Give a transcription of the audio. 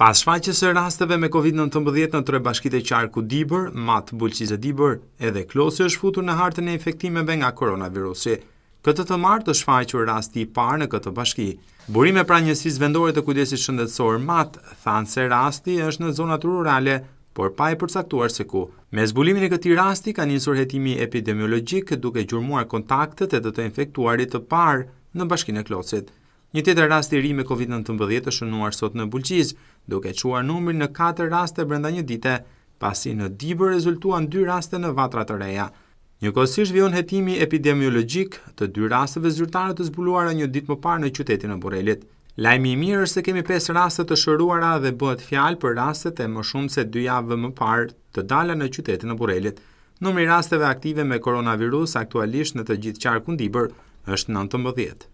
Pas shfaqës e rasteve me COVID-19 në tre trebashkite qarku Dibër, matë bulqizë Dibër edhe klosi është futur në hartën e infektimeve nga koronavirusi. Këtë të martë të shfaqër rasti i parë në këtë bashki. Burime pra njësis vendore të kujdesit shëndetësor matë, thanë se rasti është në zonat rurale, por pa e përcaktuar se ku. Me zbulimin e këti rasti, ka njësur jetimi epidemiologjik duke gjurmuar kontaktet e të të infektuarit të parë në bashkine klosit. Një tjetër rasti ri me COVID-19 të shënuar sot në bulqizë, duke quar numri në 4 raste brenda një dite, pasi në dibër rezultuan 2 raste në vatra të reja. Njëkosisht vion hetimi epidemiologjik të 2 rasteve zyrtare të zbuluara një ditë më parë në qytetin e Borelit. Lajmi i mirë është se kemi 5 raste të shëruara dhe bëhet fjalë për rastet e më shumë se 2 javë më parë të dala në qytetin e Borelit. Numri rasteve aktive me koronavirus aktualisht në të gjithë qarkun dibër është 19.